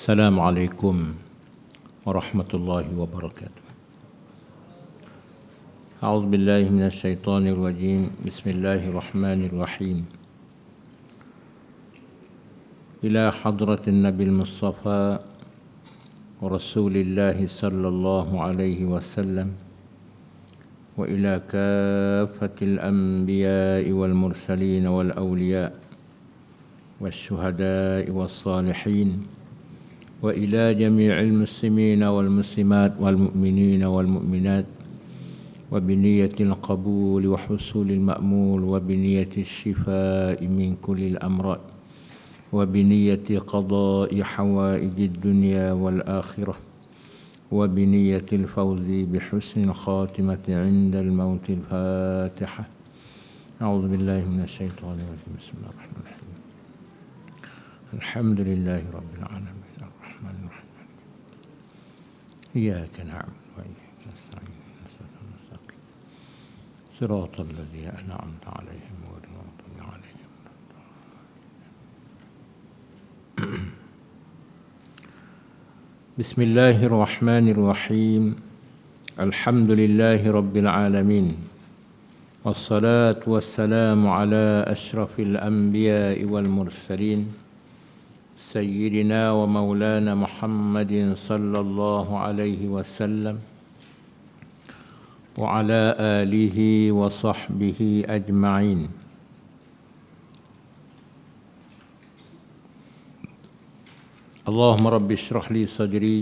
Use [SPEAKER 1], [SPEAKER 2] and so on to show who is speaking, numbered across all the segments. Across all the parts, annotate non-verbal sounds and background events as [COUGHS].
[SPEAKER 1] السلام عليكم ورحمة الله وبركاته أعوذ بالله من الشيطان الرجيم بسم الله الرحمن الرحيم إلى حضرة النبي المصطفى ورسول الله صلى الله عليه وسلم وإلى كافة الأنبياء والمرسلين والأولياء والشهداء والصالحين وإلى جميع المسلمين والمسلمات والمؤمنين والمؤمنات وبنية القبول وحصول المأمول وبنية الشفاء من كل الأمراض وبنية قضاء حوائج الدنيا والآخرة وبنية الفوز بحسن الخاتمة عند الموت الفاتحة أعوذ بالله من الشيطان الرجيم بسم الله الرحمن الرحيم الحمد لله رب العالمين إياك نعبد وإياك نستعين المستقيم صراط الذين أنعمت عليهم غير المغضوب عليهم بسم الله الرحمن الرحيم الحمد لله رب العالمين والصلاة والسلام على أشرف الأنبياء والمرسلين سيدنا ومولانا محمد صلى الله عليه وسلم وعلى آله وصحبه أجمعين اللهم رب اشرح لي صدري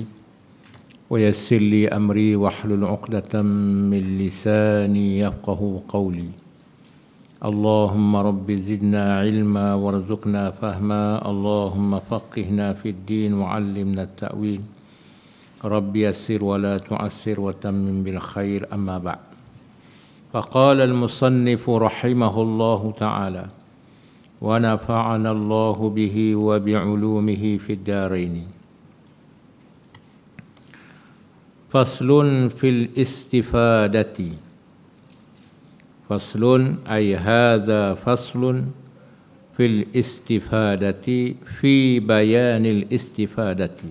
[SPEAKER 1] ويسر لي أمري واحلل عقدة من لساني يفقه قولي اللهم رب زدنا علما وارزقنا فهما اللهم فقهنا في الدين وعلمنا التأويل رب يسر ولا تعسر وتمم بالخير أما بعد فقال المصنف رحمه الله تعالى ونفعنا الله به وبعلومه في الدارين فصل في الاستفاده faslun ay hadha faslun fil istifadati fi bayanil istifadati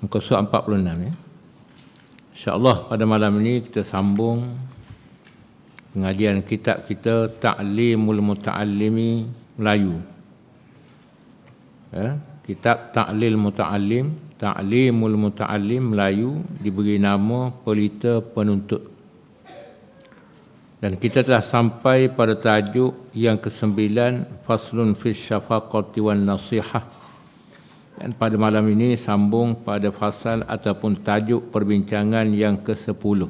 [SPEAKER 1] muka surat 46 ya insyaallah pada malam ini kita sambung pengajian kitab kita ta'limul muta'allimi melayu ya kitab ta'lil muta'allim ta'limul muta'allim melayu diberi nama pelita penuntut dan kita telah sampai pada tajuk yang kesembilan Faslun fi syafaqati wan nasihah Dan pada malam ini sambung pada fasal ataupun tajuk perbincangan yang ke-10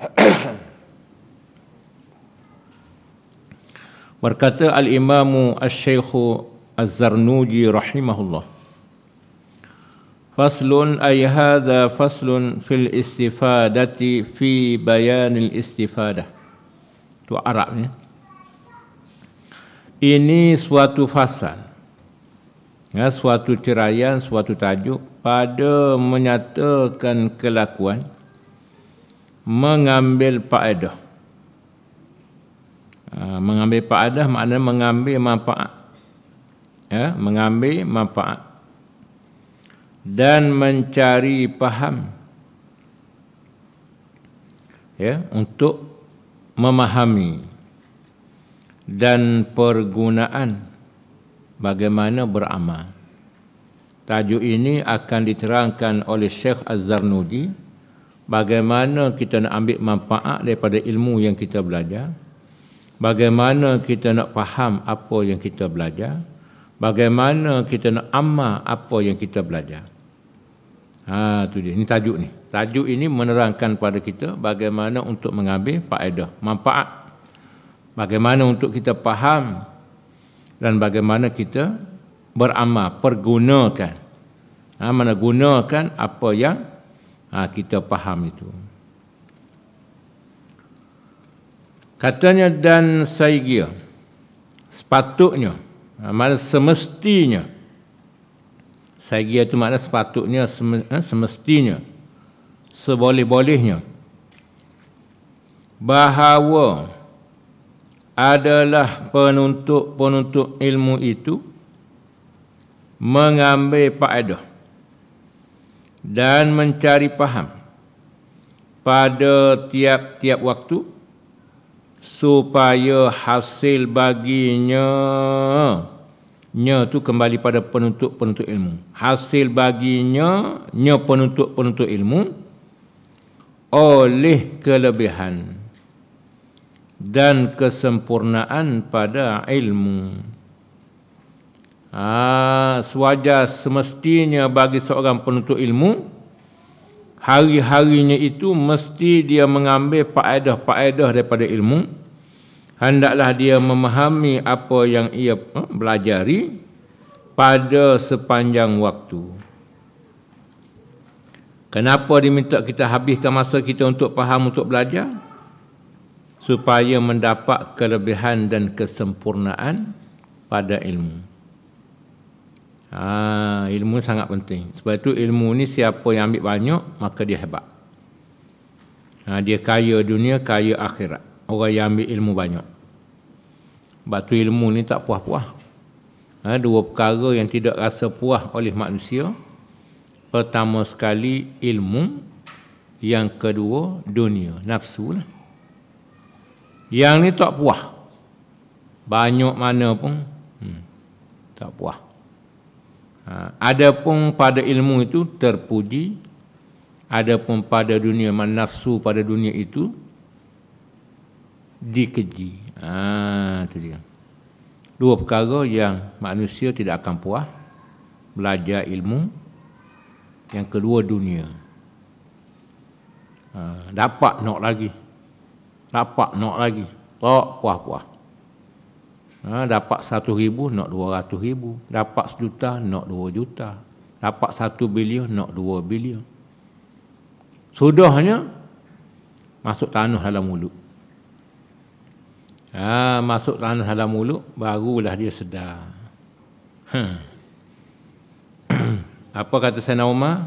[SPEAKER 1] [CLEARS THROAT] Berkata Al-Imamu Al-Syeikhu Az-Zarnuji Rahimahullah Faslun ay hadha faslun fil istifadati fi bayanil istifadah. Itu Arabnya. Ini suatu fasal. Ya, suatu cerayan, suatu tajuk pada menyatakan kelakuan mengambil faedah. Ha, mengambil faedah maknanya mengambil manfaat. Ya, mengambil manfaat dan mencari paham ya untuk memahami dan pergunaan bagaimana beramal. Tajuk ini akan diterangkan oleh Syekh Az-Zarnudi bagaimana kita nak ambil manfaat daripada ilmu yang kita belajar, bagaimana kita nak faham apa yang kita belajar, bagaimana kita nak amal apa yang kita belajar. Ha, tu dia. Ini tajuk ni. Tajuk ini menerangkan pada kita bagaimana untuk mengambil faedah, manfaat. Bagaimana untuk kita faham dan bagaimana kita beramal, pergunakan. Ha, mana gunakan apa yang ha, kita faham itu. Katanya dan saigia sepatutnya, ha, mana semestinya, saya kira itu makna sepatutnya, eh, semestinya, seboleh-bolehnya. Bahawa adalah penuntut-penuntut ilmu itu mengambil paedah dan mencari paham pada tiap-tiap waktu supaya hasil baginya nya tu kembali pada penuntut-penuntut ilmu. Hasil baginya nya penuntut-penuntut ilmu oleh kelebihan dan kesempurnaan pada ilmu. Ha, sewajar semestinya bagi seorang penuntut ilmu hari-harinya itu mesti dia mengambil faedah-faedah daripada ilmu hendaklah dia memahami apa yang ia eh, belajari pada sepanjang waktu. Kenapa diminta kita habiskan masa kita untuk faham, untuk belajar? Supaya mendapat kelebihan dan kesempurnaan pada ilmu. Ha, ilmu sangat penting. Sebab itu ilmu ni siapa yang ambil banyak, maka dia hebat. Ha, dia kaya dunia, kaya akhirat orang yang ambil ilmu banyak. Sebab tu ilmu ni tak puas-puas. Ha, dua perkara yang tidak rasa puas oleh manusia. Pertama sekali ilmu. Yang kedua dunia. Nafsu lah. Yang ni tak puas. Banyak mana pun hmm, tak puas. Ha, pun pada ilmu itu terpuji. ada pun pada dunia, nafsu pada dunia itu dikeji. Ah, ha, itu dia. Dua perkara yang manusia tidak akan puas belajar ilmu yang kedua dunia. Ha, dapat nak lagi. Dapat nak lagi. Tak puas-puas. Ha, dapat satu ribu, nak dua ratus ribu. Dapat sejuta, nak dua juta. Dapat satu bilion, nak dua bilion. Sudahnya, masuk tanah dalam mulut ha, masuk tanah dalam mulut barulah dia sedar hmm. [CLEARS THROAT] apa kata Sayyidina Umar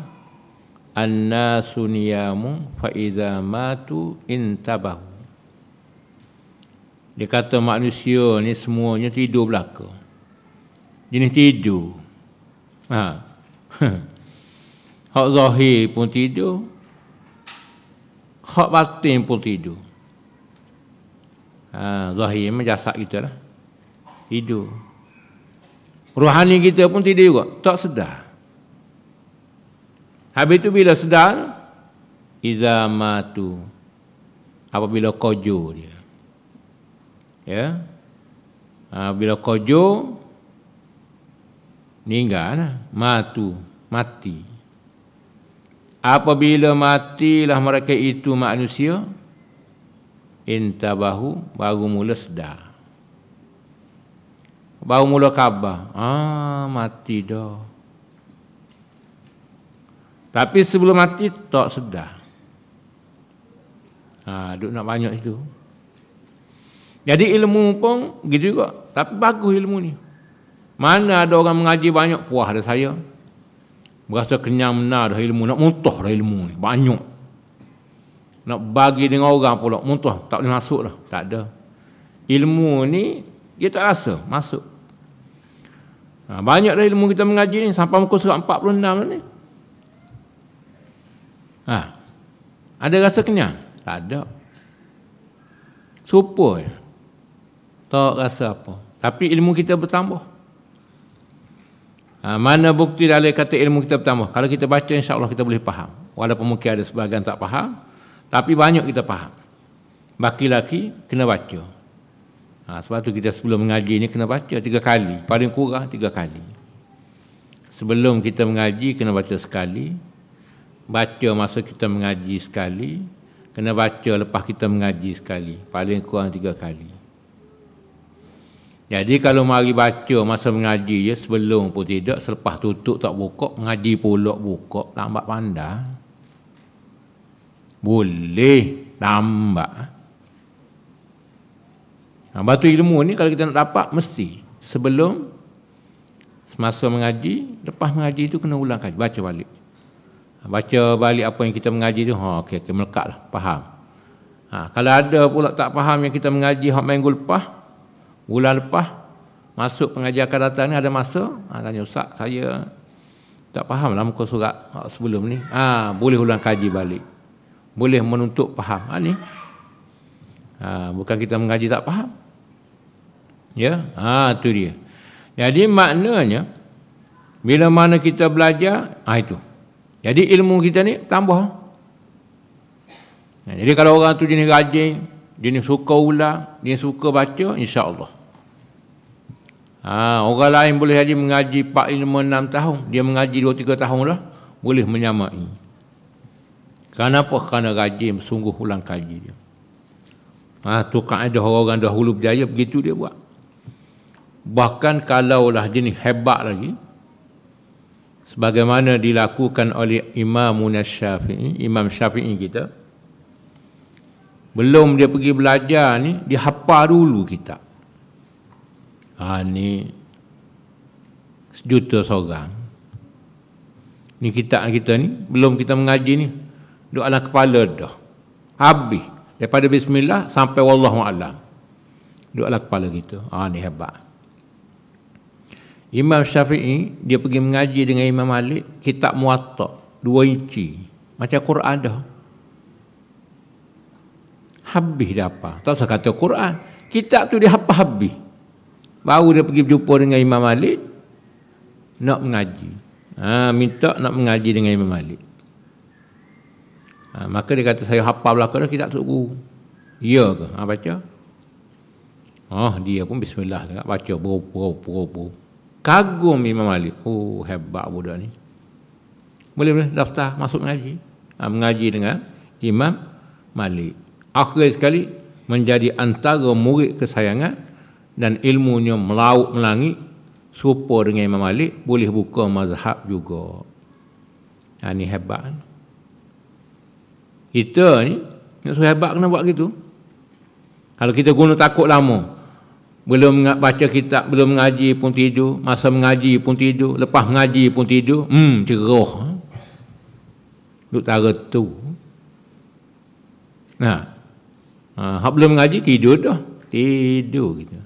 [SPEAKER 1] annasuniyamu faiza matu intabahu dia kata manusia ni semuanya tidur belakang. Jadi tidur ha. [LAUGHS] hak zahir pun tidur hak batin pun tidur ha, zahir memang jasad kita lah hidup rohani kita pun tidak juga tak sedar habis itu bila sedar iza matu apabila kojo dia ya ha, bila kojo ninggal, lah. matu mati apabila matilah mereka itu manusia intabahu baru mula sedar. Baru mula khabar. Ah, mati dah. Tapi sebelum mati tak sedar. Ah, duk nak banyak itu. Jadi ilmu pun gitu juga. Tapi bagus ilmu ni. Mana ada orang mengaji banyak Puah ada saya. Berasa kenyang benar dah ilmu. Nak muntah dah ilmu ni. Banyak nak bagi dengan orang pula muntah tak boleh masuk dah tak ada ilmu ni dia tak rasa masuk ha, banyak dah ilmu kita mengaji ni sampai muka surat 46 ni ha, ada rasa kenyang tak ada supa je. tak rasa apa tapi ilmu kita bertambah ha, mana bukti dalil kata ilmu kita bertambah kalau kita baca insyaAllah kita boleh faham walaupun mungkin ada sebagian tak faham tapi banyak kita faham. Baki lagi kena baca. Ha, sebab tu kita sebelum mengaji ni kena baca tiga kali. Paling kurang tiga kali. Sebelum kita mengaji kena baca sekali. Baca masa kita mengaji sekali. Kena baca lepas kita mengaji sekali. Paling kurang tiga kali. Jadi kalau mari baca masa mengaji je sebelum pun tidak. Selepas tutup tak buka. Mengaji pulak buka. Lambat pandang. Boleh tambah. Nah, batu ilmu ni kalau kita nak dapat mesti sebelum semasa mengaji, lepas mengaji itu kena ulang kaji, baca balik. Baca balik apa yang kita mengaji tu, ha okey okey melekat lah, faham. Ha, kalau ada pula tak faham yang kita mengaji hak minggu lepas, bulan lepas masuk pengajian akan datang ni ada masa, ha, tanya ustaz, saya tak faham lah muka surat sebelum ni. Ha, boleh ulang kaji balik boleh menuntut faham. Ha, ni. Ha, bukan kita mengaji tak faham. Ya, ha, tu dia. Jadi maknanya, bila mana kita belajar, ha, itu. Jadi ilmu kita ni tambah. Ha, jadi kalau orang tu jenis rajin, jenis suka ulang, jenis suka baca, insyaAllah. Ha, orang lain boleh jadi mengaji 4 ilmu 6 tahun, dia mengaji 2-3 tahun lah, boleh menyamai. Kenapa? Kerana rajin sungguh ulang kaji dia. Ha, tu kaedah orang-orang dahulu berjaya begitu dia buat. Bahkan kalau dia ni hebat lagi. Sebagaimana dilakukan oleh Imam Munas Syafi'i, Imam Syafi'i kita. Belum dia pergi belajar ni, dia hafal dulu kita. Ha, ni sejuta seorang. Ni kita kita ni belum kita mengaji ni duk alam kepala dah. Habis. Daripada bismillah sampai wallahualam. Duk alam kepala kita. Ah ni hebat. Imam Syafi'i dia pergi mengaji dengan Imam Malik kitab Muwatta dua inci. Macam Quran dah. Habis dia apa? Tak usah kata Quran. Kitab tu dia apa habis. Baru dia pergi berjumpa dengan Imam Malik nak mengaji. Ha, minta nak mengaji dengan Imam Malik. Ha, maka dia kata saya hafal belaka dah kitab tok guru. Ya ke? Ha, baca. Oh dia pun bismillah juga baca bro bro bro bro. Kagum Imam malik Oh hebat budak ni. Boleh boleh daftar masuk mengaji. Ha, mengaji dengan Imam Malik. Akhir sekali menjadi antara murid kesayangan dan ilmunya melaut melangit serupa dengan Imam Malik boleh buka mazhab juga. Ha, ini hebat. Ha? Kita ni nak suruh hebat kena buat gitu. Kalau kita guna takut lama. Belum baca kitab, belum mengaji pun tidur, masa mengaji pun tidur, lepas mengaji pun tidur, hmm ceroh. Duk tak tu. Nah. Ha, belum mengaji tidur dah. Tidur gitu.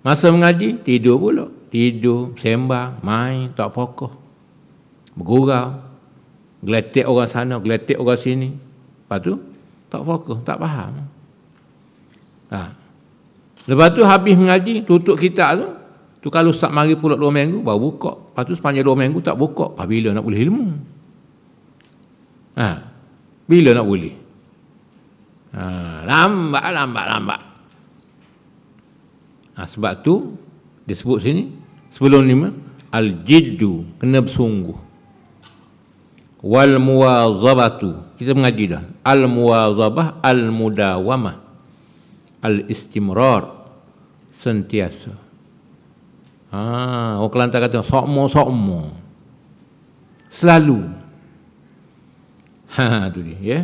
[SPEAKER 1] Masa mengaji tidur pula. Tidur, sembang, main, tak pokok, Bergurau. Geletik orang sana, geletik orang sini. Lepas tu tak fokus, tak faham. Ha. Lepas tu habis mengaji, tutup kitab tu. Tu kalau sat mari pulak dua minggu baru buka. Lepas tu sepanjang dua minggu tak buka. Pak bila nak boleh ilmu? Ha. Bila nak boleh? Ha, lambat, lambat, lambat. Ha, sebab tu disebut sini sebelum ni al-jiddu kena bersungguh wal muwazabatu kita mengaji dah al muwazabah al mudawamah al istimrar sentiasa ha orang kelantan kata sokmo sokmo selalu ha tu dia ya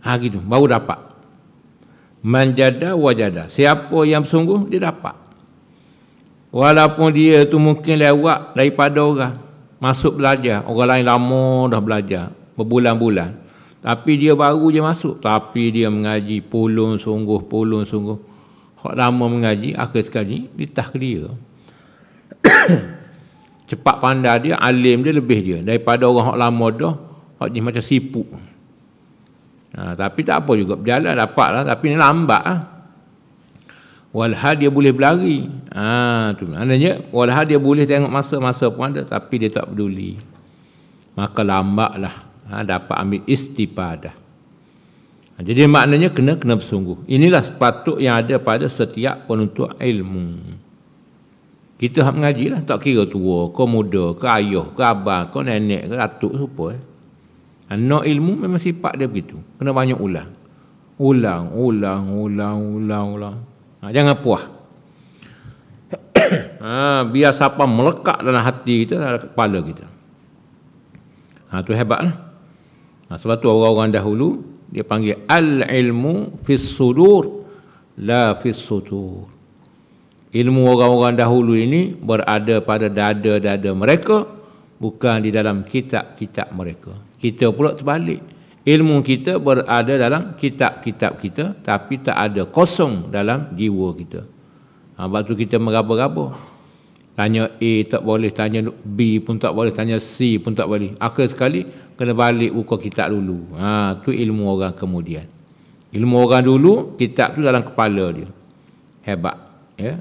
[SPEAKER 1] ha gitu baru dapat manjada wajada siapa yang sungguh dia dapat walaupun dia tu mungkin lewat daripada orang masuk belajar orang lain lama dah belajar berbulan-bulan tapi dia baru je masuk tapi dia mengaji pulung sungguh pulung sungguh hak lama mengaji akhir sekali ditah ke dia [COUGHS] cepat pandai dia alim dia lebih dia daripada orang hak lama dah hak ni macam sipuk ha, tapi tak apa juga berjalan dapat lah tapi ni lambat ah. Walhal dia boleh berlari. Ha, tu. Maknanya, walhal dia boleh tengok masa-masa pun ada, tapi dia tak peduli. Maka lambatlah ha, dapat ambil istifadah. Ha, jadi maknanya kena kena bersungguh. Inilah sepatut yang ada pada setiap penuntut ilmu. Kita hak mengaji lah, tak kira tua, kau muda, kau ayah, kau abang, kau nenek, kau atuk, siapa. Eh. Ha, no ilmu memang sifat dia begitu. Kena banyak Ulang, ulang, ulang, ulang, ulang. ulang. Ha, jangan puah. [COUGHS] ha, biar siapa melekat dalam hati kita, dalam kepala kita. Ha, itu hebat. Lah. Ha, sebab itu orang-orang dahulu, dia panggil al-ilmu fis sudur la fis sudur. Ilmu orang-orang dahulu ini berada pada dada-dada mereka bukan di dalam kitab-kitab mereka. Kita pula terbalik. Ilmu kita berada dalam kitab-kitab kita tapi tak ada kosong dalam jiwa kita. Ha, waktu kita meraba-raba. Tanya A tak boleh, tanya B pun tak boleh, tanya C pun tak boleh. Akhir sekali kena balik buka kitab dulu. Ha, tu ilmu orang kemudian. Ilmu orang dulu, kitab tu dalam kepala dia. Hebat. Ya?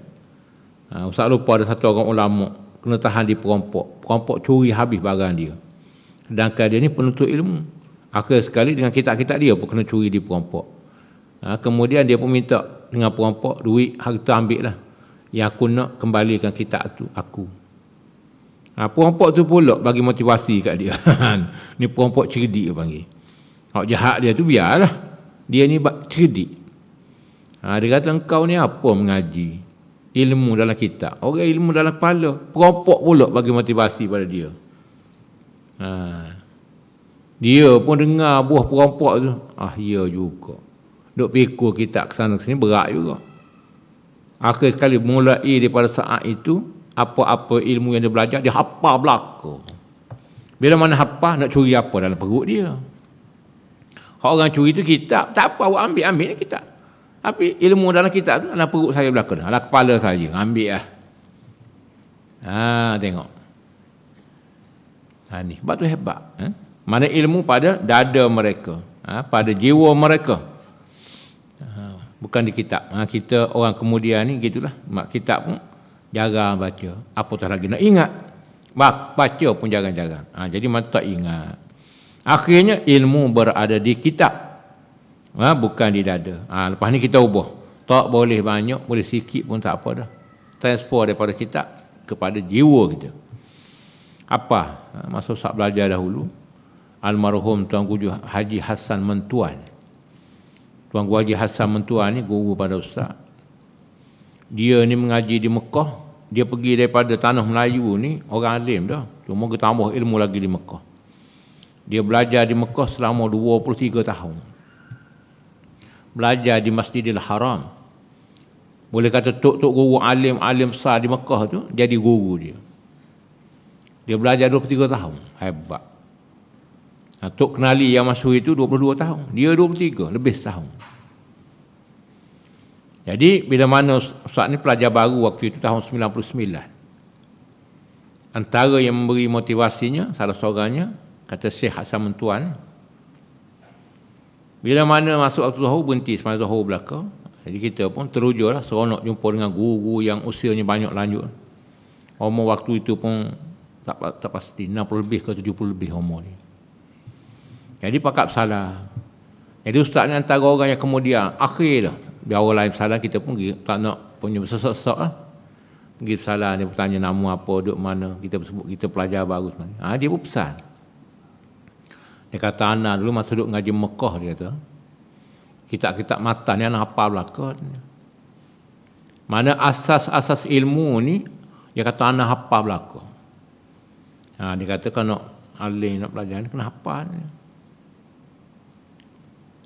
[SPEAKER 1] Ha, Ustaz lupa ada satu orang ulama kena tahan di perompok. Perompok curi habis barang dia. Sedangkan dia ni penutup ilmu. Akhir sekali dengan kitab-kitab dia pun kena curi di perompak. Ha, kemudian dia pun minta dengan perompak duit harta ambil lah. Yang aku nak kembalikan kitab tu aku. Ha, perompak tu pula bagi motivasi kat dia. [LAUGHS] ni perompak cerdik dia panggil. Hak jahat dia tu biarlah. Dia ni cerdik. Ha, dia kata engkau ni apa mengaji? Ilmu dalam kitab. Orang ilmu dalam kepala. Perompak pula bagi motivasi pada dia. Haa. Dia pun dengar buah perompak tu. Ah, ya juga. Duk pikul kita ke sana ke sini berat juga. Akhir sekali mulai daripada saat itu, apa-apa ilmu yang dia belajar, dia hapa belaka. Bila mana hapa nak curi apa dalam perut dia. Kalau Orang curi tu kita, tak apa, awak ambil, ambil ni lah kitab. Tapi ilmu dalam kitab tu, dalam perut saya belaka dah, dalam kepala saya, ambil lah. Ha, tengok. Ha, ni, sebab tu hebat. Eh? mana ilmu pada dada mereka ha, pada jiwa mereka ha, bukan di kitab ha, kita orang kemudian ni gitulah mak kitab pun jarang baca tak lagi nak ingat baca pun jarang-jarang ha, jadi mak tak ingat akhirnya ilmu berada di kitab ha, bukan di dada ha, lepas ni kita ubah tak boleh banyak boleh sikit pun tak apa dah transfer daripada kitab kepada jiwa kita apa ha, masa saat belajar dahulu almarhum Tuan Guru Haji Hassan Mentuan. Tuan Guru Haji Hasan Mentuan ni guru pada ustaz. Dia ni mengaji di Mekah. Dia pergi daripada tanah Melayu ni orang alim dah. Cuma kita tambah ilmu lagi di Mekah. Dia belajar di Mekah selama 23 tahun. Belajar di Masjidil Haram. Boleh kata tok-tok guru alim-alim besar di Mekah tu jadi guru dia. Dia belajar 23 tahun. Hebat. Ha, Tok kenali Yang masuk itu 22 tahun. Dia 23, lebih tahun. Jadi bila mana Ustaz ni pelajar baru waktu itu tahun 99. Antara yang memberi motivasinya, salah seorangnya, kata Syekh Hassan Mentuan. Bila mana masuk waktu Zohor, berhenti semasa Zohor belakang. Jadi kita pun terujur lah, seronok jumpa dengan guru yang usianya banyak lanjut. Umur waktu itu pun tak, tak pasti, 60 lebih ke 70 lebih umur ni. Jadi pakat salah. Jadi ustaz ni antara orang yang kemudian akhir lah. Biar orang lain salah kita pun pergi, tak nak punya bersesak-sesak lah. Pergi salah dia bertanya nama apa, duduk mana. Kita sebut kita pelajar baru sebenarnya. Ha, dia pun pesan. Dia kata anak dulu masa duduk ngaji Mekah dia kata. Kitab-kitab mata ni anak apa belakang. Mana asas-asas ilmu ni dia kata anak apa belakang. Ha, ah, dia kata kalau nak alih nak belajar ni kena apa ni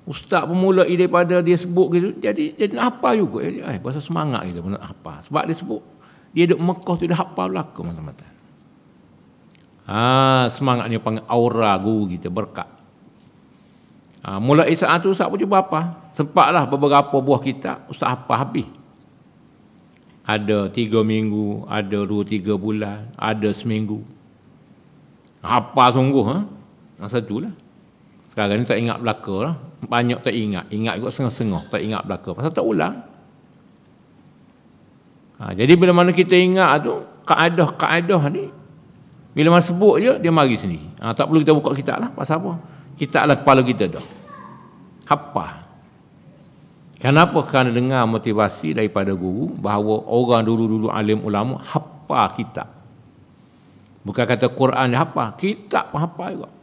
[SPEAKER 1] ustaz pun mula daripada dia sebut gitu jadi jadi nak hafal juga jadi ai eh, bahasa semangat kita pun nak hafal sebab dia sebut dia duduk Mekah tu dia hafal belaka mata-mata ha semangat ni panggil aura guru kita berkat ha, mula saat tu ustaz pun cuba apa sempatlah beberapa buah kita ustaz hafal habis ada tiga minggu, ada dua tiga bulan, ada seminggu. Apa sungguh? Ha? Masa tu lah. Sekarang ni tak ingat belaka lah banyak tak ingat ingat juga sengah-sengah tak ingat belaka pasal tak ulang ha, jadi bila mana kita ingat tu kaedah-kaedah ni bila mana sebut je dia mari sendiri ha, tak perlu kita buka kitab lah pasal apa kitab lah kepala kita dah apa kenapa kerana dengar motivasi daripada guru bahawa orang dulu-dulu alim ulama apa kitab bukan kata Quran apa kitab pun apa juga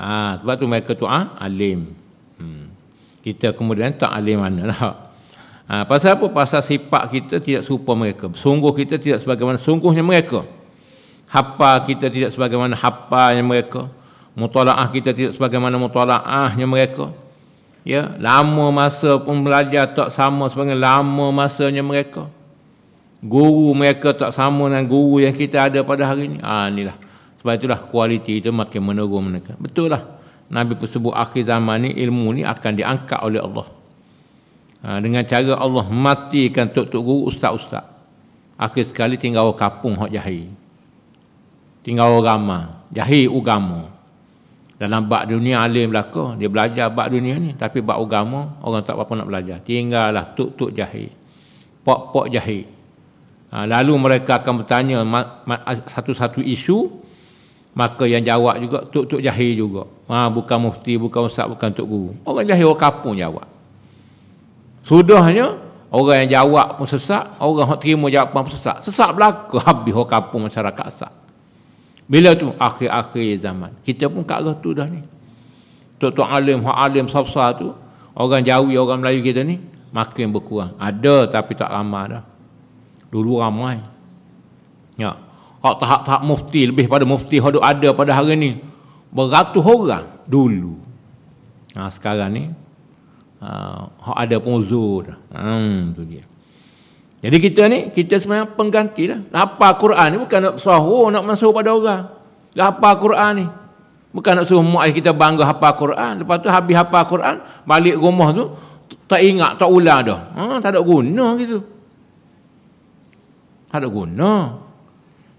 [SPEAKER 1] Ha, sebab tu mereka tu ah, alim. Hmm. Kita kemudian tak alim mana lah. Ha, pasal apa? Pasal sifat kita tidak serupa mereka. Sungguh kita tidak sebagaimana sungguhnya mereka. Hapa kita tidak sebagaimana hapa yang mereka. Mutala'ah kita tidak sebagaimana mutala'ahnya mereka. Ya, lama masa pun belajar tak sama sebagai lama masanya mereka. Guru mereka tak sama dengan guru yang kita ada pada hari ini. Ah ha, inilah. Sebab itulah kualiti itu makin menurun mereka. Betul lah. Nabi pun sebut akhir zaman ni ilmu ni akan diangkat oleh Allah. Ha, dengan cara Allah matikan tuk tok guru ustaz-ustaz. Akhir sekali tinggal orang kapung hak jahil. Tinggal orang ramah. Jahil ugama. Dalam bak dunia alim belakang. Dia belajar bak dunia ni. Tapi bak ugamu orang tak apa-apa nak belajar. Tinggallah tuk-tuk jahil. Pok-pok jahil. Ha, lalu mereka akan bertanya satu-satu Isu maka yang jawab juga tuk-tuk jahil juga ha, bukan mufti bukan ustaz bukan tok guru orang jahil orang kampung jawab sudahnya orang yang jawab pun sesak orang yang terima jawapan pun sesak sesak berlaku [LAUGHS] habis orang kampung masyarakat sesak bila tu akhir-akhir zaman kita pun kat arah tu dah ni tok tok alim hak alim safsa tu orang jawi orang Melayu kita ni makin berkurang ada tapi tak ramai dah dulu ramai ya hak tahap-tahap mufti lebih pada mufti hak ada pada hari ni beratus orang dulu ha, sekarang ni ha, hak ada pun uzur hmm, tu dia jadi kita ni, kita sebenarnya pengganti lah. Lapa Quran ni bukan nak suruh oh, nak masuk pada orang. Apa Quran ni. Bukan nak suruh muai kita bangga apa Quran. Lepas tu habis apa Quran, balik rumah tu, tak ingat, tak ulang dah. Ha, tak ada guna gitu. Tak ada guna.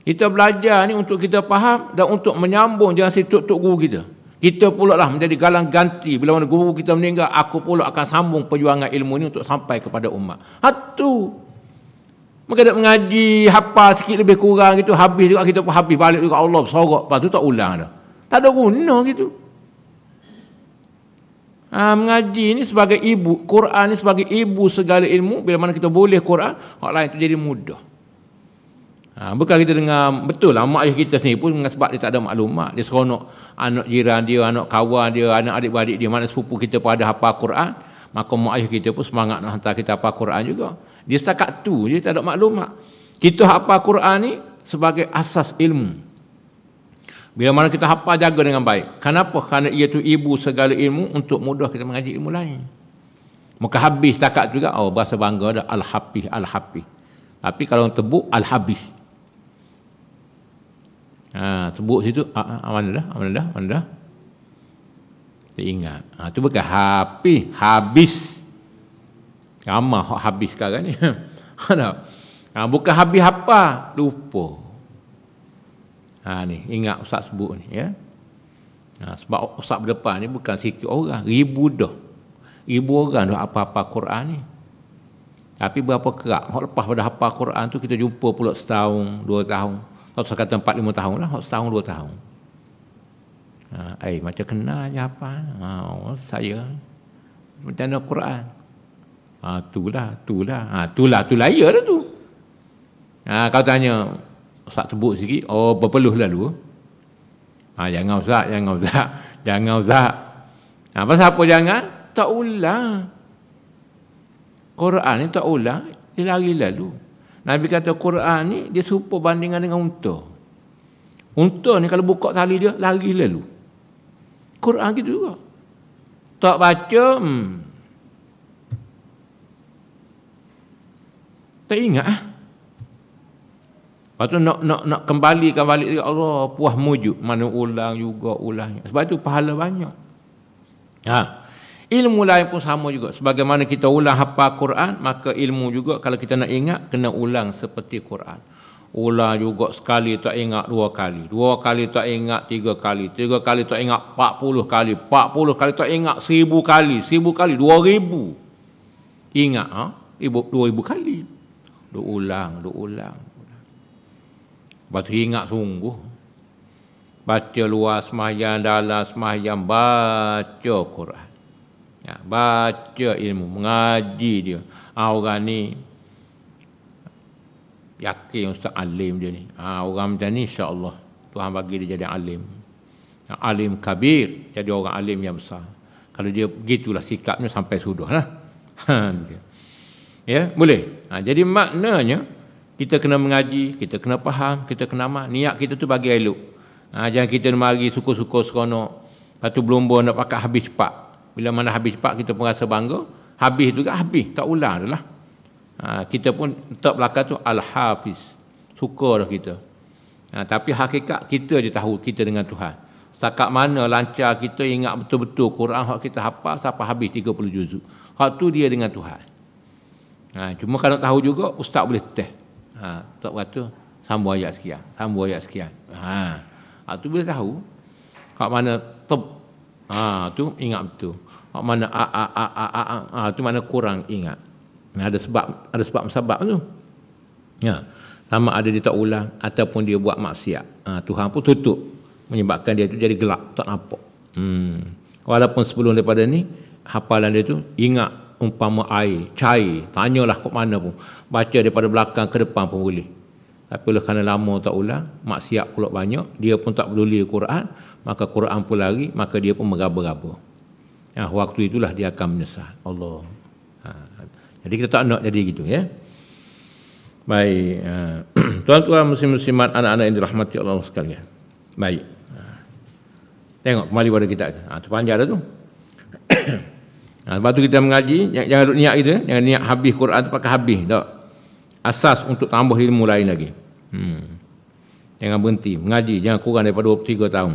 [SPEAKER 1] Kita belajar ni untuk kita faham dan untuk menyambung jangan tok-tok guru kita. Kita pula lah menjadi galang ganti bila mana guru kita meninggal, aku pula akan sambung perjuangan ilmu ni untuk sampai kepada umat. Hatu. Maka nak mengaji, hafal sikit lebih kurang gitu, habis juga kita pun habis balik juga Allah sorok, lepas tak ulang dah. Tak ada guna gitu. Ha, mengaji ini sebagai ibu, Quran ni sebagai ibu segala ilmu, bila mana kita boleh Quran, orang lain tu jadi mudah. Ha, bukan kita dengar betul lah mak ayah kita sendiri pun sebab dia tak ada maklumat. Dia seronok anak jiran dia, anak kawan dia, anak adik-beradik dia, mana sepupu kita pun ada hafal Quran. Maka mak ayah kita pun semangat nak hantar kita hafal Quran juga. Dia setakat tu, dia tak ada maklumat. Kita hafal Quran ni sebagai asas ilmu. Bila mana kita hafal jaga dengan baik. Kenapa? Kerana ia tu ibu segala ilmu untuk mudah kita mengaji ilmu lain. Maka habis setakat tu juga, oh bahasa bangga dah Al-Hafih, Al-Hafih. Tapi kalau tebuk, Al-Habih. Ha, sebut situ, aman dah, aman dah, aman dah. Dia ingat. Ha, itu bukan habis, habis. Ramah yang habis sekarang ni. [LAUGHS] Ha, ha, bukan habis apa, lupa. Ha, ni, ingat Ustaz sebut ni. Ya? Ha, sebab Ustaz berdepan ni bukan sikit orang, ribu dah. Ribu orang dah apa-apa Quran ni. Tapi berapa kerak? Lepas pada hafal Quran tu, kita jumpa pula setahun, dua tahun. Kalau saya kata empat lima tahun lah, setahun dua tahun. Ha, eh, macam kenal je apa? Ha, oh, saya. Macam nak Quran? Ha, itulah, itulah. Ha, itulah, itulah ya dah tu. Ha, kau tanya, Ustaz sebut sikit, oh berpeluh lalu. Ha, jangan Ustaz, jangan Ustaz. Jangan Ustaz. Ha, pasal apa jangan? Tak ulang. Quran ni tak ulang, dia lari lalu. Nabi kata Quran ni dia serupa bandingan dengan unta. Unta ni kalau buka tali dia lari lalu. Quran gitu juga. Tak baca, hmm. Tak ingat ah. Lepas nak nak nak kembali ke balik ya Allah puas mujud mana ulang juga ulangnya. Sebab tu pahala banyak. Ha. Ilmu lain pun sama juga. Sebagaimana kita ulang hafal Quran, maka ilmu juga kalau kita nak ingat, kena ulang seperti Quran. Ulang juga sekali tak ingat dua kali. Dua kali tak ingat tiga kali. Tiga kali tak ingat empat puluh kali. Empat puluh kali tak ingat seribu kali. Seribu kali, dua ribu. Ingat, ha? ibu dua ribu kali. Duk ulang, duk ulang. Lepas ingat sungguh. Baca luas semahyang, dalam semahyang, baca Quran. Ya, baca ilmu, mengaji dia. Ha, orang ni yakin ustaz alim dia ni. Ha, orang macam ni insya-Allah Tuhan bagi dia jadi alim. Ya, alim kabir, jadi orang alim yang besar. Kalau dia gitulah sikapnya sampai sudahlah. [LAUGHS] Ha, dia. Ya, boleh. Ha, jadi maknanya kita kena mengaji, kita kena faham, kita kena amal. Niat kita tu bagi elok. Ha, jangan kita mari suka-suka seronok. Lepas tu belum nak pakai habis cepat. Bila mana habis cepat kita pun rasa bangga. Habis juga habis. Tak ulang dah lah. Ha, kita pun tetap belakang tu Al-Hafiz. Suka dah kita. Ha, tapi hakikat kita je tahu kita dengan Tuhan. Setakat mana lancar kita ingat betul-betul Quran hak kita hafal sampai habis 30 juzuk. Hak tu dia dengan Tuhan. Ha, cuma kalau tahu juga, ustaz boleh teh. Ha, tak kata, sambung ayat sekian. Sambung ayat sekian. Ha, hak tu boleh tahu. Hak mana top Ha, tu ingat betul. Hak mana a a a a a, a, a tu mana kurang ingat. Nah, ada sebab ada sebab sebab tu. Ya. Sama ada dia tak ulang ataupun dia buat maksiat. Ha, Tuhan pun tutup menyebabkan dia tu jadi gelap, tak nampak. Hmm. Walaupun sebelum daripada ni hafalan dia tu ingat umpama air, cair, tanyalah kat mana pun. Baca daripada belakang ke depan pun boleh. Tapi oleh kerana lama tak ulang, maksiat pula banyak, dia pun tak peduli Quran, maka Quran pun lari, maka dia pun meraba-raba. Ya, waktu itulah dia akan menyesat. Allah. Ha. Jadi kita tak nak jadi gitu ya. Baik. Ha. [CLEARS THROAT] Tuan-tuan muslim-muslimat anak-anak yang dirahmati Allah sekalian. Baik. Ha. Tengok kembali pada kita. Ha, terpanjang dah tu. [CLEARS THROAT] ha, lepas tu kita mengaji, jangan, jangan niat kita. Jangan niat habis Quran tu pakai habis. Tak? Asas untuk tambah ilmu lain lagi. Hmm. Jangan berhenti. Mengaji, jangan kurang daripada 2-3 tahun.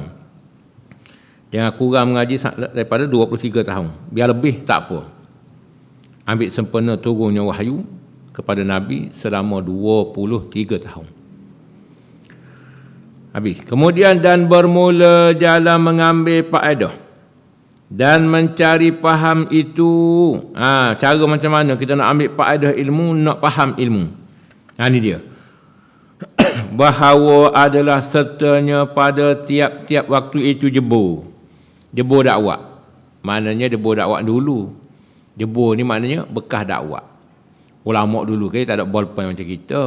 [SPEAKER 1] Jangan kurang mengaji daripada 23 tahun. Biar lebih tak apa. Ambil sempena turunnya wahyu kepada Nabi selama 23 tahun. Habis. Kemudian dan bermula jalan mengambil Pak faedah dan mencari faham itu. Ha, cara macam mana kita nak ambil faedah ilmu, nak faham ilmu. Ha, ini dia. [COUGHS] Bahawa adalah sertanya pada tiap-tiap waktu itu jebur. Jebur dakwah. Maknanya jebur dakwah dulu. Jebur ni maknanya bekas dakwah. Ulama dulu kan tak ada ballpoint macam kita.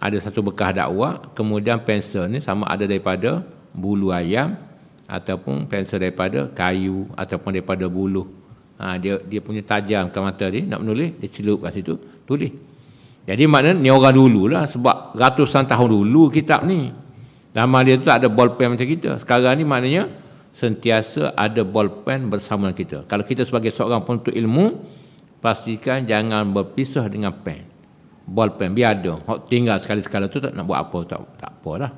[SPEAKER 1] Ada satu bekas dakwah, kemudian pensel ni sama ada daripada bulu ayam ataupun pensel daripada kayu ataupun daripada bulu. Ha, dia dia punya tajam ke mata dia nak menulis, dia celup kat situ, tulis. Jadi maknanya ni orang dululah sebab ratusan tahun dulu kitab ni. Zaman dia tu tak ada ballpoint macam kita. Sekarang ni maknanya sentiasa ada bolpen bersama kita. Kalau kita sebagai seorang penuntut ilmu, pastikan jangan berpisah dengan pen. Bolpen biar ada. Hak tinggal sekali-sekala tu tak nak buat apa tak tak apalah.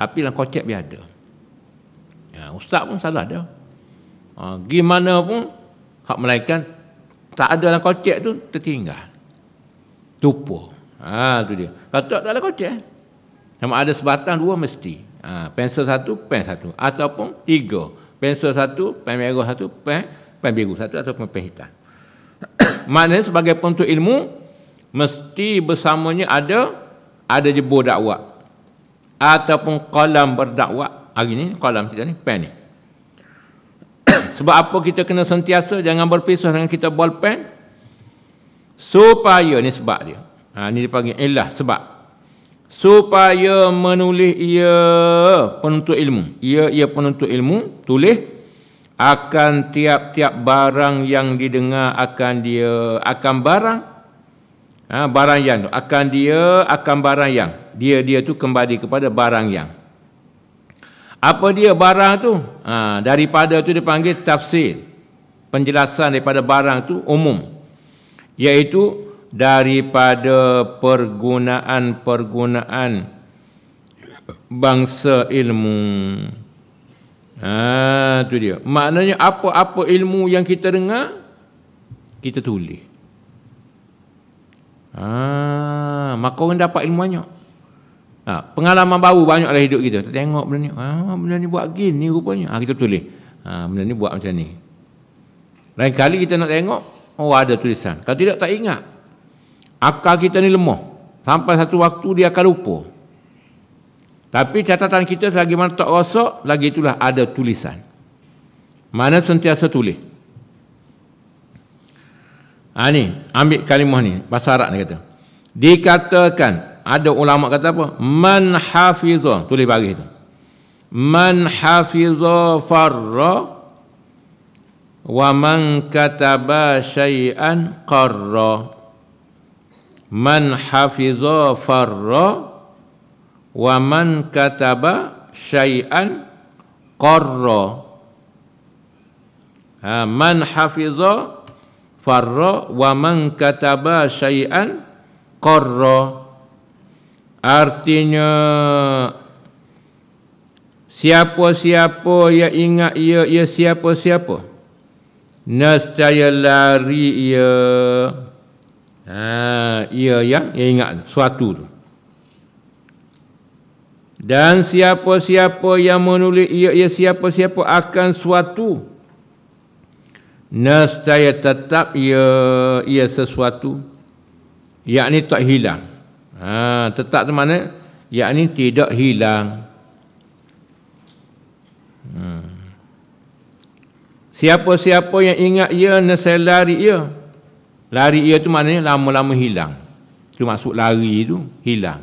[SPEAKER 1] Tapi lah kocek biar ada. Ya, ustaz pun salah dia. Ha, gimana pun hak melainkan tak ada dalam kocek tu tertinggal. Tupu. Ha, tu dia. Kata tak ada kocek. Sama ada sebatang dua mesti. Ha, pensel satu, pen satu. Ataupun tiga. Pensel satu, pen merah satu, pen, pen biru satu atau pen hitam. [COUGHS] Maknanya sebagai pontu ilmu, mesti bersamanya ada ada jebur dakwah. Ataupun kolam berdakwa. Hari ini, kolam kita ni, pen ni. [COUGHS] Sebab apa kita kena sentiasa jangan berpisah dengan kita ballpen supaya ni sebab dia. Ha, ni dipanggil ilah sebab supaya menulis ia penuntut ilmu ia ia penuntut ilmu tulis akan tiap-tiap barang yang didengar akan dia akan barang ha, barang yang akan dia akan barang yang dia dia tu kembali kepada barang yang apa dia barang tu ha, daripada tu dipanggil tafsir penjelasan daripada barang tu umum yaitu daripada pergunaan-pergunaan bangsa ilmu. Ha tu dia. Maknanya apa-apa ilmu yang kita dengar kita tulis. Ha maka orang dapat ilmu banyak. Ha, pengalaman baru banyaklah hidup kita. Kita tengok benda ni. Ha benda ni buat gini rupanya. Ha kita tulis. Ha benda ni buat macam ni. Lain kali kita nak tengok oh ada tulisan. Kalau tidak tak ingat akal kita ni lemah sampai satu waktu dia akan lupa tapi catatan kita selagi mana tak rosak lagi itulah ada tulisan mana sentiasa tulis ha, ni ambil kalimah ni bahasa Arab ni kata dikatakan ada ulama kata apa man hafizah tulis bagi itu. man hafizah farra wa man kataba syai'an qarra man hafiza farra wa man kataba syai'an qarra ha, man hafiza farra wa man kataba syai'an qarra artinya siapa-siapa yang ingat ia ia siapa-siapa nescaya lari ia Ha, ia yang, yang ingat suatu tu. Dan siapa-siapa yang menulis ia, ya, ia ya, siapa-siapa akan suatu. Nescaya tetap ia, ia sesuatu. Yakni tak hilang. Ha, tetap tu mana? Yakni tidak hilang. Hmm. Siapa-siapa yang ingat ia, nescaya lari Ia. Lari ia tu maknanya lama-lama hilang. Itu maksud lari itu hilang.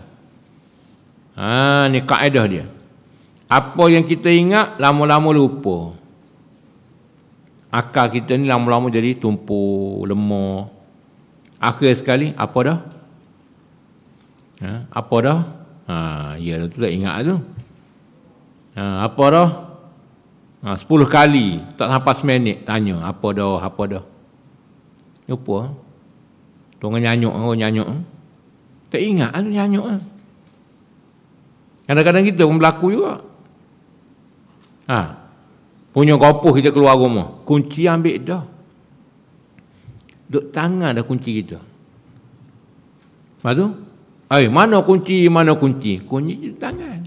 [SPEAKER 1] Ha, ni kaedah dia. Apa yang kita ingat lama-lama lupa. Akal kita ni lama-lama jadi tumpu, lemah. Akhir sekali apa dah? Ha, apa dah? Ha, ya tu tak ingat tu. Ha, apa dah? Ha, 10 kali tak sampai 1 tanya apa dah, apa dah. Apa? Tunggu nyanyuk, oh nyanyuk. Tak ingat kan nyanyuk. Ah. Kadang-kadang kita pun berlaku juga. Ha. Punya kopuh kita keluar rumah. Kunci ambil dah. Duk tangan dah kunci kita. Lepas tu, Eh, mana kunci, mana kunci? Kunci di tangan.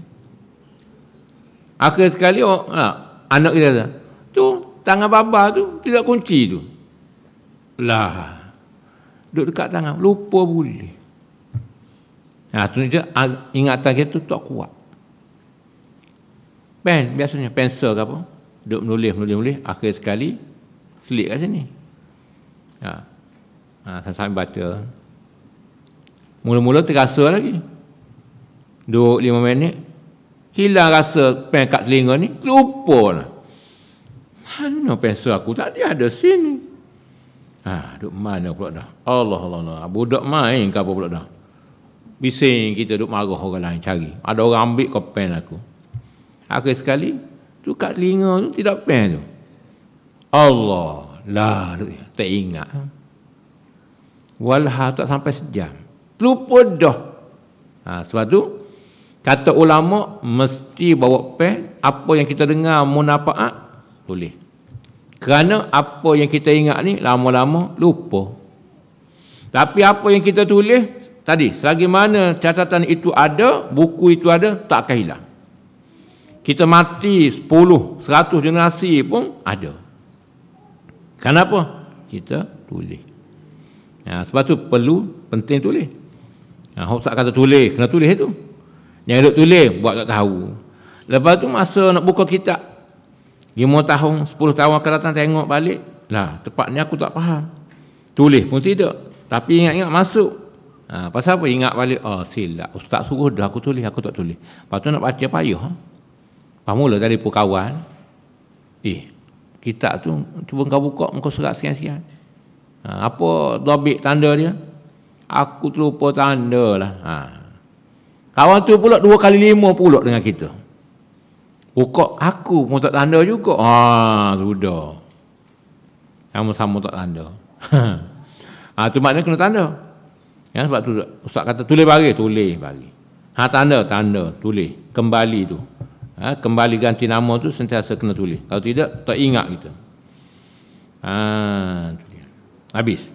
[SPEAKER 1] Akhir sekali, oh, ha, anak kita tu, tangan baba tu, tidak kunci tu lah duduk dekat tangan lupa boleh ha, nah tu je ah, ingatan kita tu tak kuat
[SPEAKER 2] pen biasanya
[SPEAKER 1] pensel ke apa duduk menulis menulis menulis akhir sekali selit kat sini ha ha sampai baca mula-mula terasa lagi duduk lima minit hilang rasa pen kat telinga ni lupa lah mana pensel aku tadi ada sini Ha, duk main pula dah. Allah Allah Allah. Budak main ke apa pula dah. Bising kita duk marah orang lain cari. Ada orang ambil kau pen aku. Akhir sekali, tu kat linga tu tidak pen tu. Allah. Lah, duk, tak ingat. Walha tak sampai sejam. Lupa dah. Ha, sebab tu, kata ulama, mesti bawa pen. Apa yang kita dengar, munafa'at, boleh. Kerana apa yang kita ingat ni lama-lama lupa. Tapi apa yang kita tulis tadi, selagi mana catatan itu ada, buku itu ada, tak akan hilang. Kita mati 10, 100 generasi pun ada. Kenapa? Kita tulis. Nah, ha, sebab tu perlu penting tulis. Nah, ha, Hobbes tak kata tulis, kena tulis itu. Yang duduk tulis, buat tak tahu. Lepas tu masa nak buka kitab, lima tahun, sepuluh tahun akan datang tengok balik. Nah, tempat ni aku tak faham. Tulis pun tidak. Tapi ingat-ingat masuk. Ha, pasal apa? Ingat balik. Oh, silap. Ustaz suruh dah aku tulis. Aku tak tulis. Lepas tu nak baca payah. Ha? Lepas mula tadi pun kawan. Eh, kitab tu cuba kau buka. Kau surat sekian-sekian. Ha, apa dobit tanda dia? Aku terlupa tanda lah. Ha. Kawan tu pula dua kali lima pulak dengan kita. Buka oh, aku pun tak tanda juga. Ha, sudah. Sama-sama tak tanda. ha, [LAUGHS] tu maknanya kena tanda. Ya, sebab tu Ustaz kata tulis bagi, tulis bagi. Ha, tanda, tanda, tulis. Kembali tu. Ha, kembali ganti nama tu sentiasa kena tulis. Kalau tidak, tak ingat kita. Ha, tu Habis.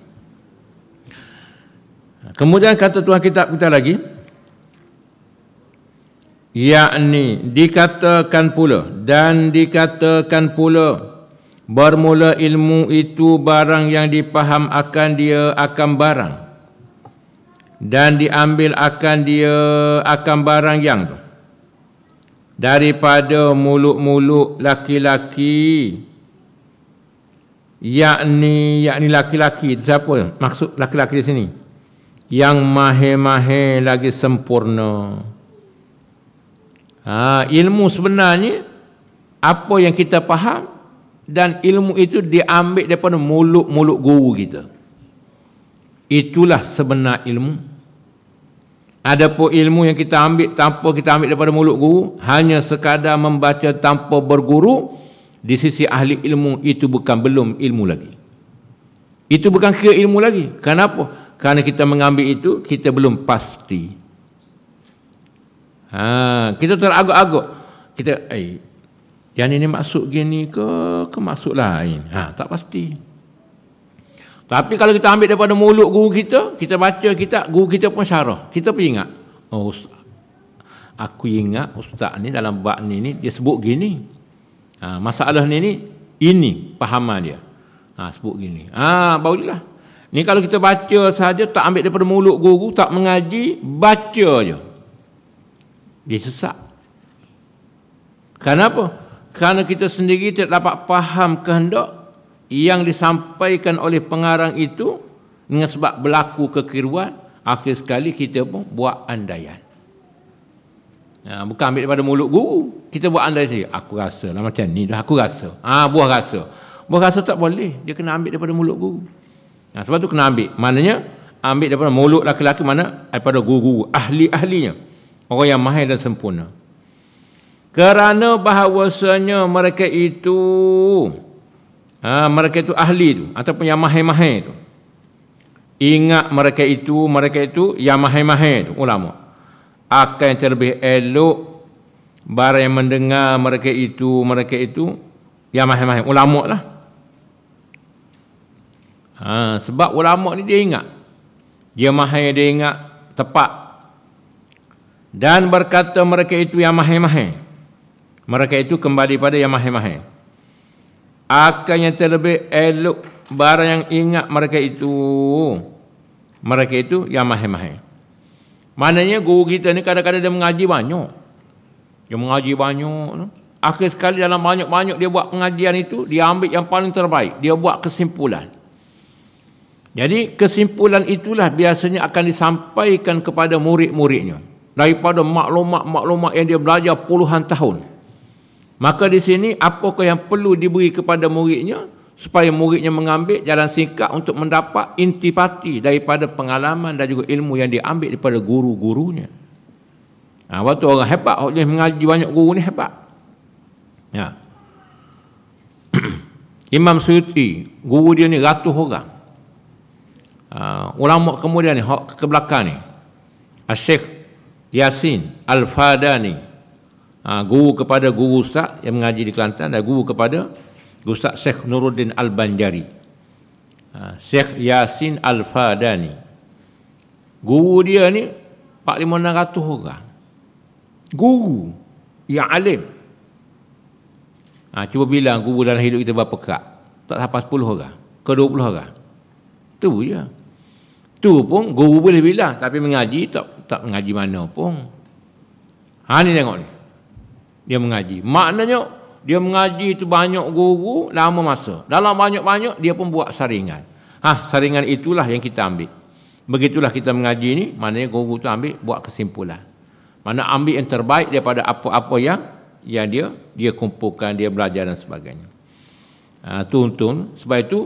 [SPEAKER 1] Kemudian kata Tuhan kitab kita lagi, yakni dikatakan pula dan dikatakan pula bermula ilmu itu barang yang dipaham akan dia akan barang dan diambil akan dia akan barang yang itu daripada muluk-muluk laki-laki yakni yakni laki-laki siapa maksud laki-laki di sini yang mahe-mahe lagi sempurna Ha, ilmu sebenarnya apa yang kita faham dan ilmu itu diambil daripada mulut-mulut guru kita. Itulah sebenar ilmu. Ada Adapun ilmu yang kita ambil tanpa kita ambil daripada mulut guru hanya sekadar membaca tanpa berguru di sisi ahli ilmu itu bukan belum ilmu lagi. Itu bukan kira ilmu lagi. Kenapa? Kerana kita mengambil itu kita belum pasti. Ha, kita teragak-agak. Kita, eh, yang ini masuk gini ke, ke masuk lain? Ha, tak pasti. Tapi kalau kita ambil daripada mulut guru kita, kita baca kita guru kita pun syarah. Kita pun ingat. Oh, ustaz. aku ingat ustaz ni dalam bab ni ni dia sebut gini. Ha, masalah ni ni ini pahaman dia. Ha, sebut gini. Ha, barulah. Ni kalau kita baca saja tak ambil daripada mulut guru, tak mengaji, baca je dia sesat. Kenapa? Kerana kita sendiri tidak dapat faham kehendak yang disampaikan oleh pengarang itu dengan sebab berlaku kekeliruan, akhir sekali kita pun buat andaian. Nah, ha, bukan ambil daripada mulut guru. Kita buat andai saja. Aku rasa lah macam ni. Aku rasa. Ha, buah rasa. Buah rasa tak boleh. Dia kena ambil daripada mulut guru. Nah, ha, sebab tu kena ambil. Maknanya ambil daripada mulut laki-laki mana daripada guru-guru. Ahli-ahlinya. ahli ahlinya Orang yang mahir dan sempurna. Kerana bahawasanya mereka itu, ha, mereka itu ahli itu, ataupun yang mahir-mahir itu. Ingat mereka itu, mereka itu yang mahir-mahir itu, ulama. Akan terlebih elok, barang yang mendengar mereka itu, mereka itu, yang mahir-mahir, ulama lah. Ha, sebab ulama ni dia ingat. Dia mahir, dia ingat, tepat, dan berkata mereka itu yang mahe-mahe. Mereka itu kembali pada yang mahe-mahe. Akan yang terlebih elok barang yang ingat mereka itu. Mereka itu yang mahe-mahe. Maknanya guru kita ni kadang-kadang dia mengaji banyak. Dia mengaji banyak. Akhir sekali dalam banyak-banyak dia buat pengajian itu, dia ambil yang paling terbaik. Dia buat kesimpulan. Jadi kesimpulan itulah biasanya akan disampaikan kepada murid-muridnya daripada maklumat-maklumat yang dia belajar puluhan tahun. Maka di sini apakah yang perlu diberi kepada muridnya supaya muridnya mengambil jalan singkat untuk mendapat intipati daripada pengalaman dan juga ilmu yang diambil daripada guru-gurunya. Ha, waktu orang hebat, orang yang mengaji banyak guru ni hebat. Ya. [CLEARS THROAT] Imam Suyuti, guru dia ni ratus orang. Uh, ulama kemudian ni, ke belakang ni. Asyik Yasin Al-Fadani ha, Guru kepada guru ustaz yang mengaji di Kelantan Dan guru kepada Ustaz Syekh Nuruddin Al-Banjari ha, Syekh Yasin Al-Fadani Guru dia ni 4500 orang Guru yang alim ha, Cuba bilang guru dalam hidup kita berapa kerak Tak sampai 10 orang Ke 20 orang Itu je Itu pun guru boleh bilang Tapi mengaji tak tak mengaji mana pun. Ha ni tengok ni. Dia mengaji. Maknanya dia mengaji itu banyak guru lama masa. Dalam banyak-banyak dia pun buat saringan. Ha saringan itulah yang kita ambil. Begitulah kita mengaji ni, maknanya guru tu ambil buat kesimpulan. Mana ambil yang terbaik daripada apa-apa yang yang dia dia kumpulkan, dia belajar dan sebagainya. Ha, tuntun sebab itu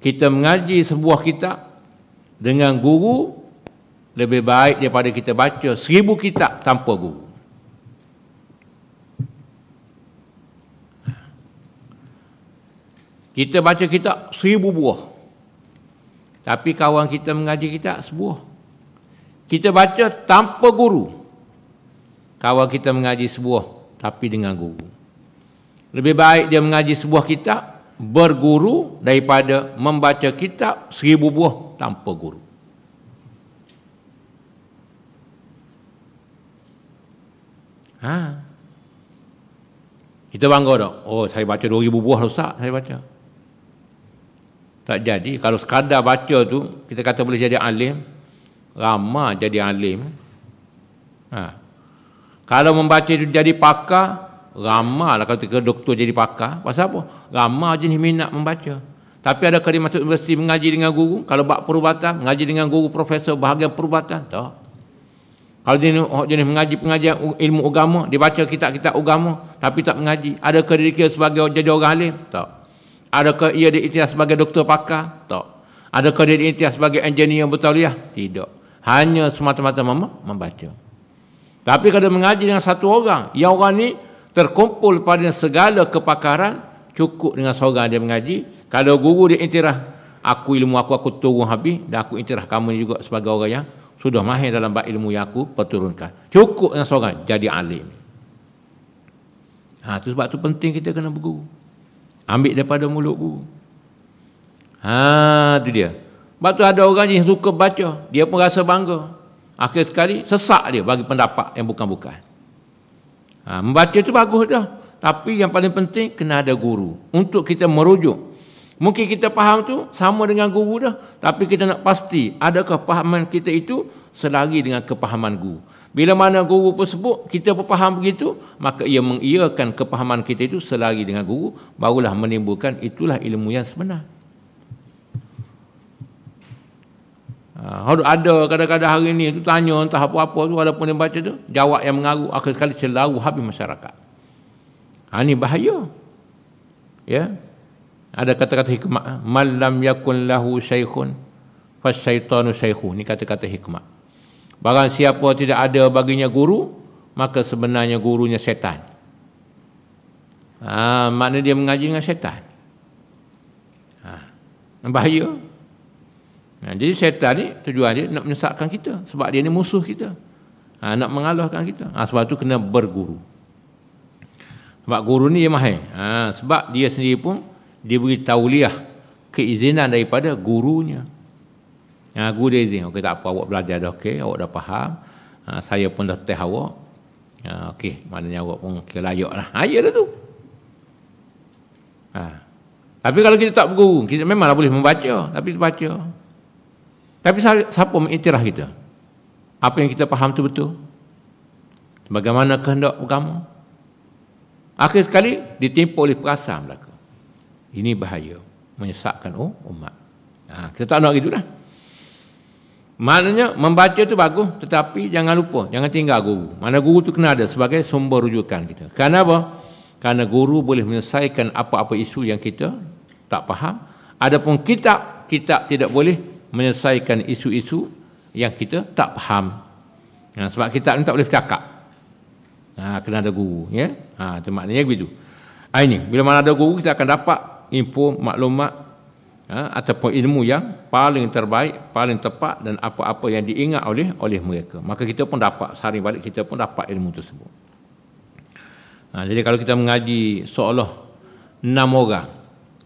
[SPEAKER 1] kita mengaji sebuah kitab dengan guru lebih baik daripada kita baca seribu kitab tanpa guru. Kita baca kitab seribu buah. Tapi kawan kita mengaji kita sebuah. Kita baca tanpa guru. Kawan kita mengaji sebuah tapi dengan guru. Lebih baik dia mengaji sebuah kitab berguru daripada membaca kitab seribu buah tanpa guru. Ha. Kita bangga tak? Oh, saya baca 2,000 buah rosak saya baca. Tak jadi. Kalau sekadar baca tu, kita kata boleh jadi alim. Ramah jadi alim. Ha. Kalau membaca itu jadi pakar, ramah lah kalau doktor jadi pakar. Pasal apa? Ramah jenis minat membaca. Tapi ada kali masuk universiti mengaji dengan guru, kalau buat perubatan, mengaji dengan guru profesor bahagian perubatan, tak. Kalau dia orang jenis mengaji pengajian ilmu agama, dia baca kitab-kitab agama tapi tak mengaji. Adakah dia sebagai jadi orang alim? Tak. Adakah ia diiktiraf sebagai doktor pakar? Tak. Ada Adakah dia diiktiraf sebagai engineer bertauliah? Tidak. Hanya semata-mata mama membaca. Tapi kalau dia mengaji dengan satu orang, yang orang ni terkumpul pada segala kepakaran, cukup dengan seorang dia mengaji. Kalau guru dia iktiraf, aku ilmu aku, aku turun habis, dan aku iktiraf kamu juga sebagai orang yang sudah mahir dalam bab ilmu yang aku peturunkan. Cukup dengan seorang jadi alim. Ha, tu sebab tu penting kita kena berguru. Ambil daripada mulut guru. Ha, tu dia. Sebab tu ada orang yang suka baca, dia pun rasa bangga. Akhir sekali sesak dia bagi pendapat yang bukan-bukan. Ha, membaca itu bagus dah. Tapi yang paling penting kena ada guru untuk kita merujuk Mungkin kita faham tu sama dengan guru dah, tapi kita nak pasti adakah pemahaman kita itu selari dengan kepahaman guru. Bila mana guru pun sebut, kita pun faham begitu, maka ia mengiakan kepahaman kita itu selari dengan guru, barulah menimbulkan itulah ilmu yang sebenar. Ha, ada kadang-kadang hari ini tu tanya entah apa-apa tu walaupun dia baca tu jawab yang mengaruh akhir sekali celaru habis masyarakat ha, ini bahaya ya ada kata-kata hikmah malam yakun lahu syaikhun fasyaitanu syaikhu ni kata-kata hikmah barang siapa tidak ada baginya guru maka sebenarnya gurunya syaitan ha, makna dia mengaji dengan syaitan ha, bahaya ha, jadi syaitan ni tujuan dia nak menyesatkan kita sebab dia ni musuh kita ha, nak mengalahkan kita ha, sebab tu kena berguru sebab guru ni dia mahir ha, sebab dia sendiri pun dia beri tauliah keizinan daripada gurunya. Ha, guru dia izin. Okey, tak apa. Awak belajar dah. Okey, awak dah faham. Ha, saya pun dah tahu. awak. Ha, Okey, maknanya awak pun kira layak lah. Ha, dia ya tu. Ha. Tapi kalau kita tak berguru, kita memanglah boleh membaca. Tapi baca. Tapi siapa mengiktirah kita? Apa yang kita faham tu betul? Bagaimana kehendak agama? Akhir sekali ditimpa oleh perasaan belaka. Ini bahaya menyesatkan oh, umat. Ha, kita tak nak gitulah. Maknanya membaca itu bagus tetapi jangan lupa jangan tinggal guru. Mana guru tu kena ada sebagai sumber rujukan kita. Karena apa? Karena guru boleh menyelesaikan apa-apa isu yang kita tak faham. Adapun kitab, kitab tidak boleh menyelesaikan isu-isu yang kita tak faham. Ha, sebab kitab ni tak boleh bercakap. Ha, kena ada guru. Ya? Ha, itu maknanya begitu. Ha, ini, bila mana ada guru kita akan dapat info maklumat ha, ataupun ilmu yang paling terbaik, paling tepat dan apa-apa yang diingat oleh oleh mereka. Maka kita pun dapat sehari balik kita pun dapat ilmu tersebut. Ha, jadi kalau kita mengaji seolah enam orang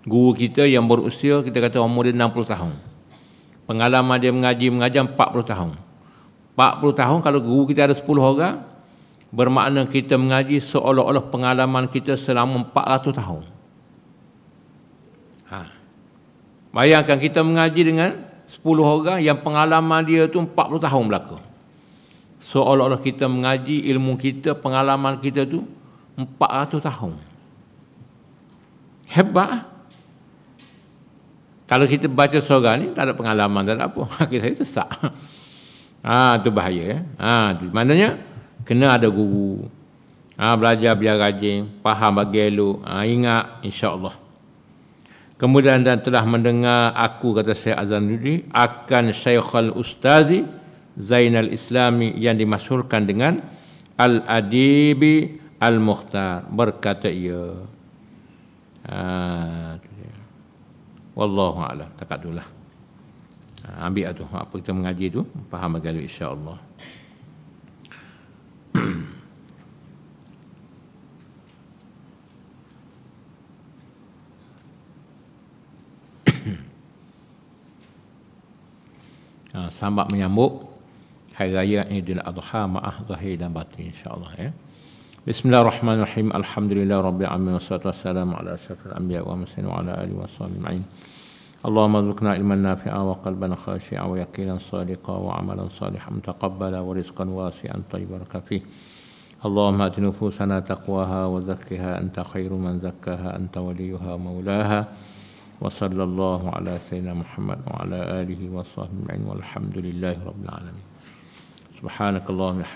[SPEAKER 1] guru kita yang berusia kita kata umur dia 60 tahun. Pengalaman dia mengaji mengajar 40 tahun. 40 tahun kalau guru kita ada 10 orang bermakna kita mengaji seolah-olah pengalaman kita selama 400 tahun. Bayangkan kita mengaji dengan 10 orang yang pengalaman dia tu 40 tahun berlaku. seolah Allah kita mengaji ilmu kita, pengalaman kita tu 400 tahun. Hebat. Kalau kita baca seorang ni, tak ada pengalaman, tak ada apa. Hakik [LAUGHS] saya sesak. Ha, itu bahaya. Ya? Ha, itu. Maknanya, kena ada guru. Ha, belajar biar rajin. Faham bagi elok. Ha, ingat, insyaAllah. Kemudian dan telah mendengar aku kata saya azan Azanuddin akan Syekhul ustaz Zainal Islami yang dimasyhurkan dengan Al-Adibi Al-Mukhtar berkata ia. Ha, Wallahu a'lam takadullah. Ha, ambil lah tu apa kita mengaji tu faham agak insya-Allah. [CLEARS THROAT] sambat menyambut Hari Raya Aidil Adha ma'ah zahir dan batin insyaAllah ya. Bismillahirrahmanirrahim. Alhamdulillah Rabbil Alamin. Wassalatu wassalamu ala asyrafil anbiya wal mursalin wa ala alihi washabihi ajma'in. Allahumma ilman اللهم ارزقنا علما نافعا وقلبا خاشعا ويقينا صادقا وعملا صالحا متقبلا ورزقا واسعا طيبا لك فيه اللهم ات نفوسنا تقواها وزكها انت خير من زكاها انت وليها مولاها وصلى الله على سيدنا محمد وعلى آله وصحبه والحمد لله رب العالمين سبحانك اللهم